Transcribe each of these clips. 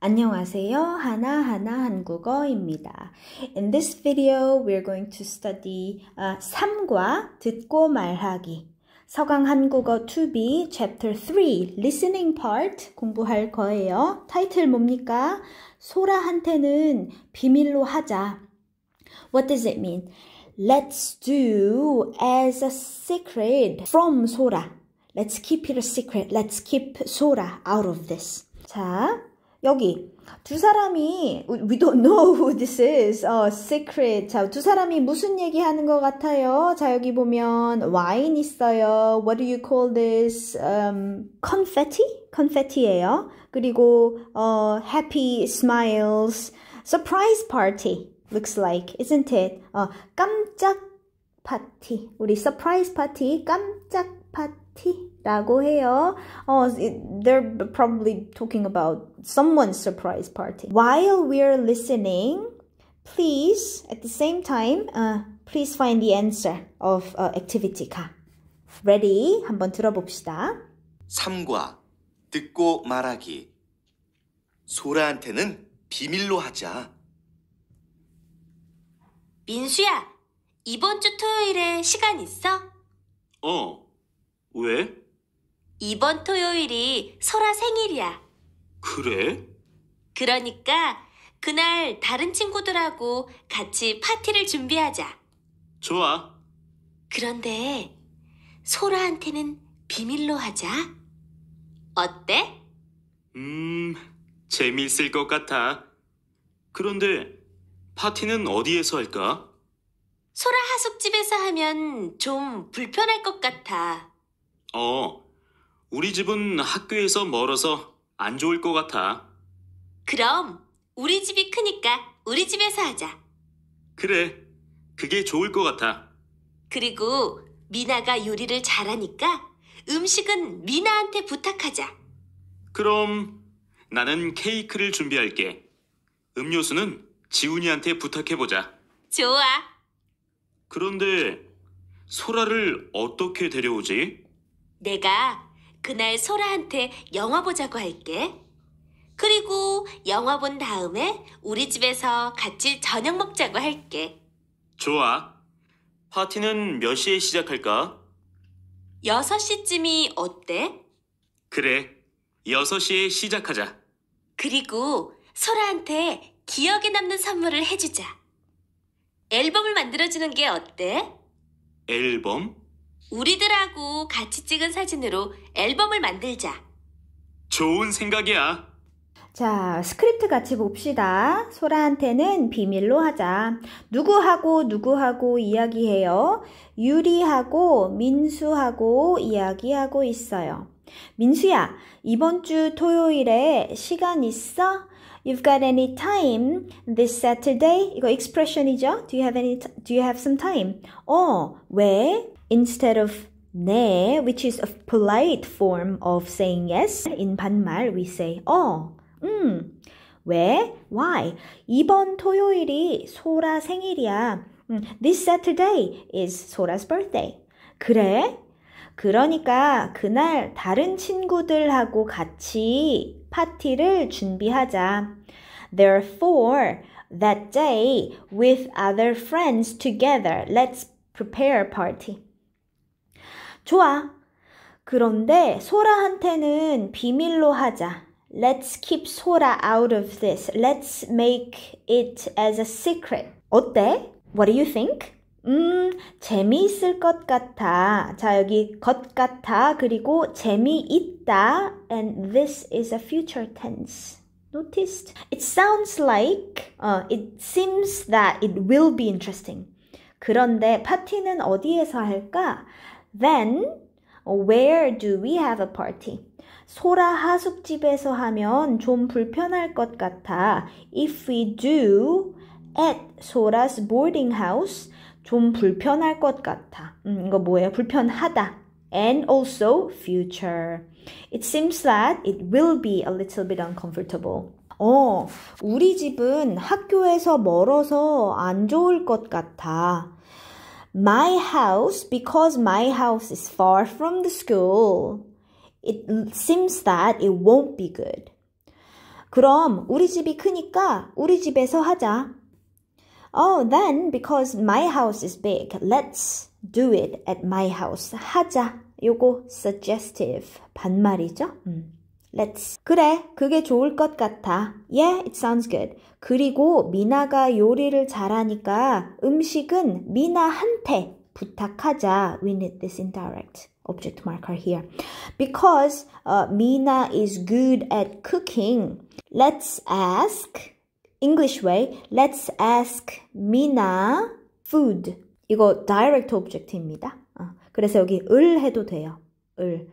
안녕하세요. 하나하나 한국어입니다. In this video, we're going to study uh, 3과 듣고 말하기 서강 한국어 2B Chapter 3 Listening Part 공부할 거예요. 타이틀 뭡니까? 소라한테는 비밀로 하자. What does it mean? Let's do as a secret from 소라. Let's keep it a secret. Let's keep 소라 out of this. 자, 여기 두 사람이 we don't know who this is. 어, secret. 자, 두 사람이 무슨 얘기하는 것 같아요? 자, 여기 보면 와인 있어요. What do you call this? Um, confetti? confetti예요. 그리고 어, happy smiles, surprise party. Looks like, isn't it? 어, 깜짝 파티. 우리 surprise party 깜짝 파티. 라고 해요. 어, they're probably talking about someone's surprise party. While we're listening, please, at the same time, uh, please find the answer of uh, activity 가. Ready? 한번 들어봅시다. 3과 듣고 말하기 소라한테는 비밀로 하자. 민수야, 이번 주 토요일에 시간 있어? 어, 왜? 이번 토요일이 설아 생일이야. 그래? 그러니까 그날 다른 친구들하고 같이 파티를 준비하자. 좋아. 그런데 소라한테는 비밀로 하자. 어때? 음, 재미있을 것 같아. 그런데 파티는 어디에서 할까? 소라 하숙집에서 하면 좀 불편할 것 같아. 어, 우리 집은 학교에서 멀어서 안 좋을 것 같아. 그럼 우리 집이 크니까 우리 집에서 하자. 그래, 그게 좋을 것 같아. 그리고 미나가 요리를 잘하니까 음식은 미나한테 부탁하자. 그럼 나는 케이크를 준비할게. 음료수는 지훈이한테 부탁해보자. 좋아. 그런데 소라를 어떻게 데려오지? 내가 그날 소라한테 영화 보자고 할게. 그리고 영화 본 다음에 우리 집에서 같이 저녁 먹자고 할게. 좋아. 파티는 몇 시에 시작할까? 6시쯤이 어때? 그래. 6시에 시작하자. 그리고 소라한테 기억에 남는 선물을 해주자. 앨범을 만들어주는 게 어때? 앨범? 우리들하고 같이 찍은 사진으로 앨범을 만들자. 좋은 생각이야. 자, 스크립트 같이 봅시다. 소라한테는 비밀로 하자. 누구하고 누구하고 이야기해요. 유리하고 민수하고 이야기하고 있어요. 민수야, 이번 주 토요일에 시간 있어? You've got any time this Saturday? 이거 expression이죠? Do you have any do you have some time? 어, 왜? instead of 네, which is a polite form of saying yes. In 반말 we say 어, 음, 왜, why. 이번 토요일이 소라 생일이야. This Saturday is 소라's birthday. 그래? 그러니까 그날 다른 친구들하고 같이 파티를 준비하자. Therefore, that day with other friends together, let's prepare a party. 좋아. 그런데 소라한테는 비밀로 하자. Let's keep Sora out of this. Let's make it as a secret. 어때? What do you think? 음, 재미있을 것 같아. 자, 여기 것 같아. 그리고 재미있다. And this is a future tense. Noticed? It sounds like, uh, it seems that it will be interesting. 그런데 파티는 어디에서 할까? Then where do we have a party? 소라 하숙집에서 하면 좀 불편할 것 같아. If we do at 소라's boarding house 좀 불편할 것 같아. 음, 이거 뭐예요? 불편하다. and also future. It seems that it will be a little bit uncomfortable. 어, 우리 집은 학교에서 멀어서 안 좋을 것 같아. my house because my house is far from the school. It seems that it won't be good. 그럼 우리 집이 크니까 우리 집에서 하자. Oh, then because my house is big, let's do it at my house. 하자. 요거 suggestive 반말이죠. 음. Let's. 그래, 그게 좋을 것 같아. Yeah, it sounds good. 그리고 미나가 요리를 잘하니까 음식은 미나한테 부탁하자. We need this indirect object marker here. Because uh, Mina is good at cooking. Let's ask, English way, let's ask Mina food. 이거 direct object입니다. 어, 그래서 여기 을 해도 돼요. 을.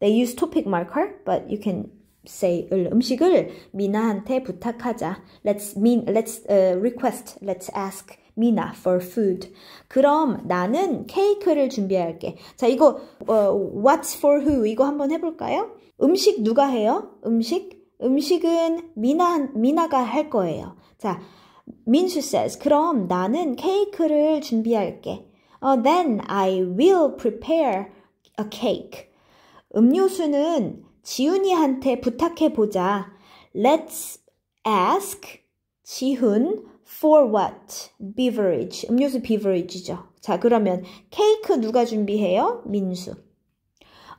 They use topic marker, but you can say 음식을 미나한테 부탁하자. Let's mean let's uh, request. Let's ask 미나 for food. 그럼 나는 케이크를 준비할게. 자, 이거 uh, what's for who 이거 한번 해 볼까요? 음식 누가 해요? 음식? 음식은 미나 미나가 할 거예요. 자, 민수 says 그럼 나는 케이크를 준비할게. Uh, then I will prepare a cake. 음료수는 지훈이한테 부탁해보자. Let's ask 지훈 for what? beverage. 음료수 beverage죠. 자, 그러면 케이크 누가 준비해요? 민수.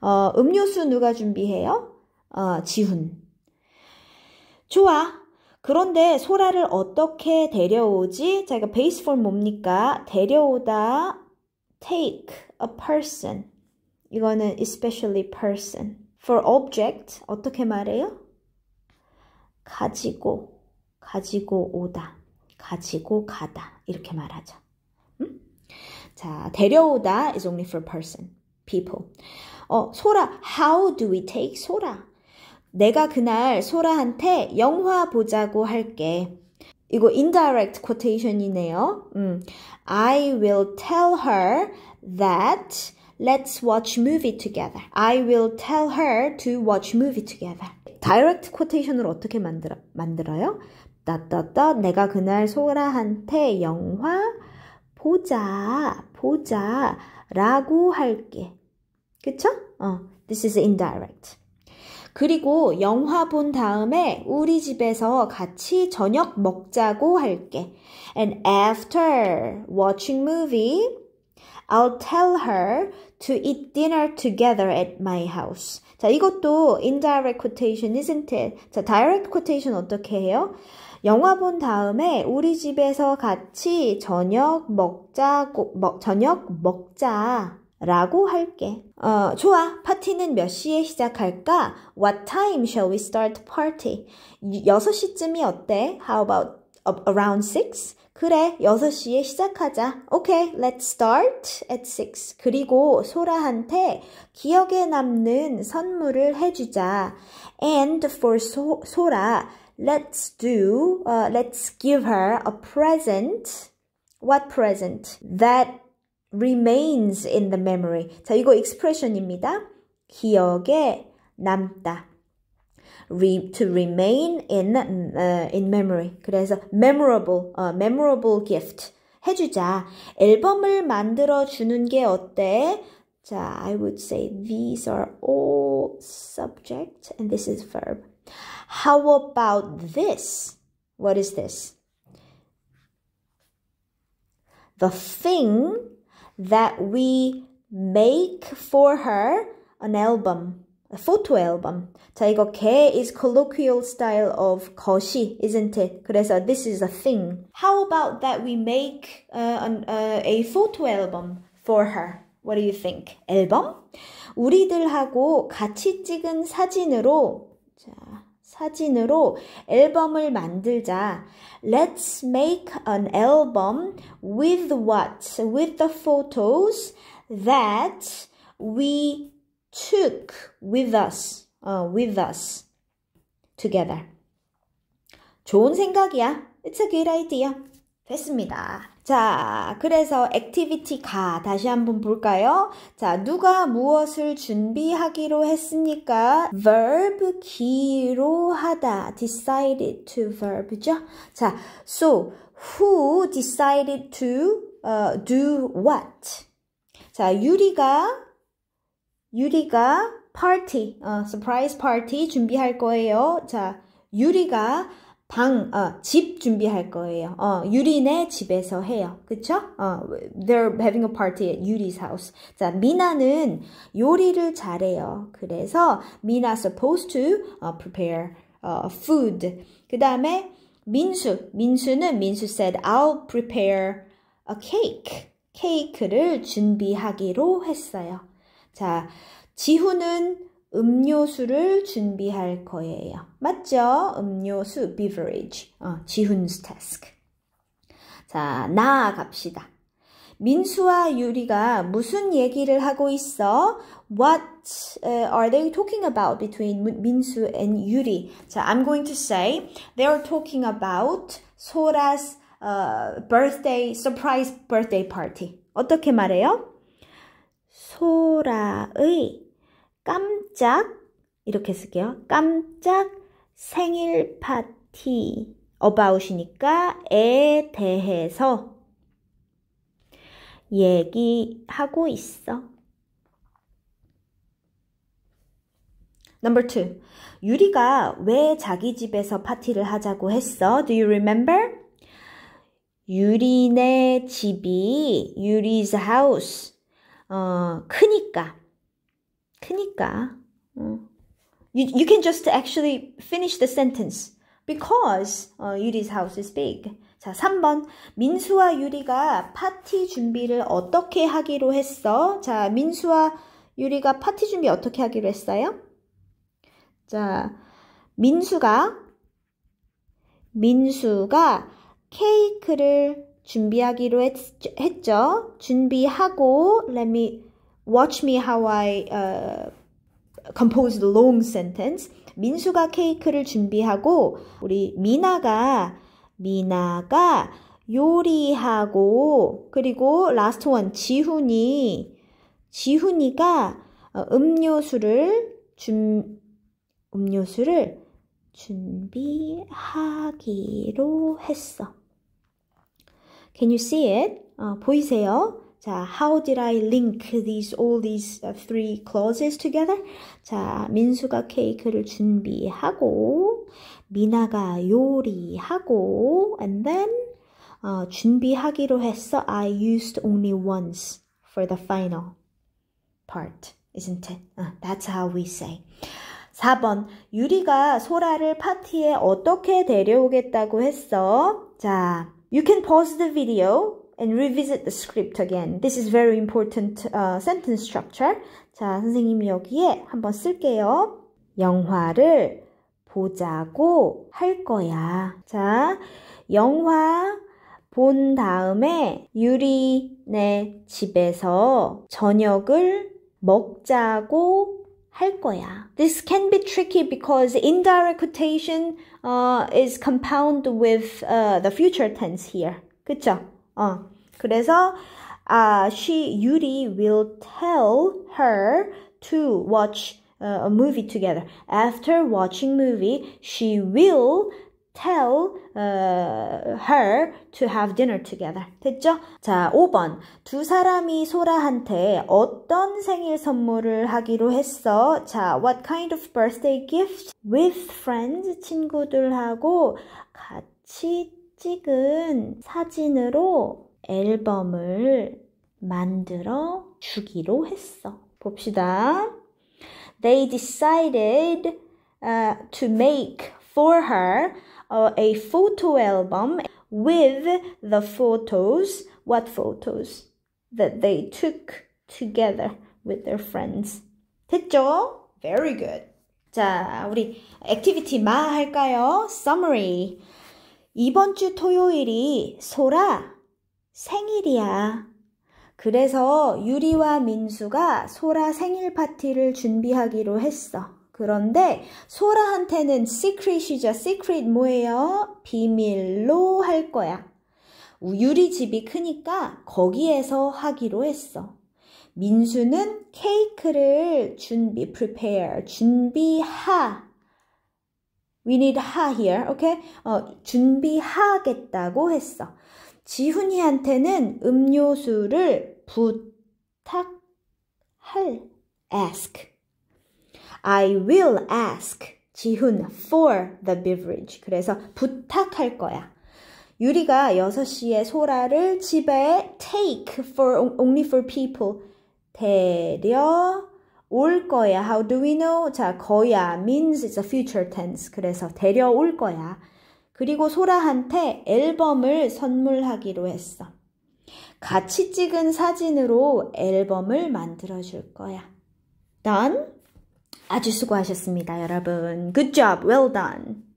어, 음료수 누가 준비해요? 어, 지훈. 좋아. 그런데 소라를 어떻게 데려오지? 자, 이거 베이스 폼 뭡니까? 데려오다 take a person. 이거는 especially person. For object 어떻게 말해요? 가지고 가지고 오다 가지고 가다 이렇게 말하죠. 음? 자 데려오다 is only for person, people. 어 소라 how do we take 소라? 내가 그날 소라한테 영화 보자고 할게. 이거 indirect quotation이네요. 음. I will tell her that Let's watch movie together. I will tell her to watch movie together. 다이렉트 코테이션을 어떻게 만들어, 만들어요? 따따따 내가 그날 소라한테 영화 보자 보자 라고 할게. 그쵸? 어, this is indirect. 그리고 영화 본 다음에 우리 집에서 같이 저녁 먹자고 할게. And after watching movie, I'll tell her to eat dinner together at my house. 자, 이것도 indirect quotation, isn't it? 자, direct quotation 어떻게 해요? 영화 본 다음에 우리 집에서 같이 저녁 먹자, 먹, 저녁 먹자. 라고 할게. 어, 좋아. 파티는 몇 시에 시작할까? What time shall we start the party? 6시쯤이 어때? How about around 6? 그래, 6시에 시작하자. okay, let's start at 6. 그리고 소라한테 기억에 남는 선물을 해주자. And for 소, 소라, let's do, uh, let's give her a present. What present? That remains in the memory. 자, 이거 expression입니다. 기억에 남다. re, to remain in uh, in memory. 그래서 memorable, uh, memorable gift 해주자. 앨범을 만들어 주는 게 어때? 자, I would say these are all subject and this is verb. How about this? What is this? The thing that we make for her an album a photo album. 자, 이거 is colloquial style of 것이, isn't it? 그래서 this is a thing. How about that we make uh, an, uh, a photo album for her? What do you think? 앨범? 우리들하고 같이 찍은 사진으로 자, 사진으로 앨범을 만들자. Let's make an album with what? With the photos that we took with us, 어, with us together. 좋은 생각이야. It's a good idea. 됐습니다. 자, 그래서 액티비티 가 다시 한번 볼까요? 자, 누가 무엇을 준비하기로 했습니까? verb 기로 하다 decided to verb죠? 자, so who decided to uh, do what? 자, 유리가 유리가 파티, 어, 서프라이즈 파티 준비할 거예요. 자, 유리가 방, 어, 집 준비할 거예요. 어, 유리네 집에서 해요. 그쵸? 어, they're having a party at 유리's house. 자, 미나는 요리를 잘해요. 그래서 미나 supposed to uh, prepare uh, food. 그 다음에 민수, 민수는 민수 said I'll prepare a cake. 케이크를 준비하기로 했어요. 자, 지훈은 음료수를 준비할 거예요. 맞죠? 음료수, beverage. 어, 지훈's task. 자, 나아갑시다. 민수와 유리가 무슨 얘기를 하고 있어? What are they talking about between 민수 and 유리? 자, I'm going to say they are talking about 소라's uh, birthday surprise birthday party. 어떻게 말해요? 소라의 깜짝 이렇게 쓸게요. 깜짝 생일 파티 about이니까 에 대해서 얘기하고 있어. Number two. 유리가 왜 자기 집에서 파티를 하자고 했어? Do you remember? 유리네 집이 유리's house 어, 크니까. 크니까. 어. You, you can just actually finish the sentence because 어, 유리's house is big. 자, 3번. 민수와 유리가 파티 준비를 어떻게 하기로 했어? 자, 민수와 유리가 파티 준비 어떻게 하기로 했어요? 자, 민수가 민수가 케이크를 준비하기로 했, 했죠. 준비하고 let me watch me how I uh, compose the long sentence. 민수가 케이크를 준비하고 우리 미나가 미나가 요리하고 그리고 라스트 원 지훈이 지훈이가 어, 음료수를 준 음료수를 준비하기로 했어. Can you see it? 어, 보이세요? 자, how did I link these all these three clauses together? 자, 민수가 케이크를 준비하고 미나가 요리하고 and then 어, 준비하기로 했어. I used only once for the final part. isn't it? Uh, that's how we say. 4번 유리가 소라를 파티에 어떻게 데려오겠다고 했어? 자, You can pause the video and revisit the script again. This is very important uh, sentence structure. 자, 선생님이 여기에 한번 쓸게요. 영화를 보자고 할 거야. 자, 영화 본 다음에 유리네 집에서 저녁을 먹자고 할 거야. This can be tricky because indirect quotation uh, is compound with uh, the future tense here. 그쵸? 어. 그래서 uh, she, Yuri will tell her to watch uh, a movie together. After watching movie, she will tell uh, her to have dinner together. 됐죠? 자, 5번. 두 사람이 소라한테 어떤 생일 선물을 하기로 했어? 자, what kind of birthday gift? With friends, 친구들하고 같이 찍은 사진으로 앨범을 만들어 주기로 했어. 봅시다. They decided uh, to make for her a photo album with the photos. What photos? That they took together with their friends. 됐죠? Very good. 자, 우리 액티비티 마 할까요? Summary. 이번 주 토요일이 소라 생일이야. 그래서 유리와 민수가 소라 생일 파티를 준비하기로 했어. 그런데 소라한테는 secret이죠. secret 뭐예요? 비밀로 할 거야. 유리 집이 크니까 거기에서 하기로 했어. 민수는 케이크를 준비, prepare, 준비하. We need ha here, okay? 어, 준비하겠다고 했어. 지훈이한테는 음료수를 부탁할, ask. I will ask 지훈 for the beverage. 그래서 부탁할 거야. 유리가 6시에 소라를 집에 take for only for people 데려 올 거야. How do we know? 자, 거야 means it's a future tense. 그래서 데려올 거야. 그리고 소라한테 앨범을 선물하기로 했어. 같이 찍은 사진으로 앨범을 만들어 줄 거야. Done? 아주 수고하셨습니다, 여러분. Good job. Well done.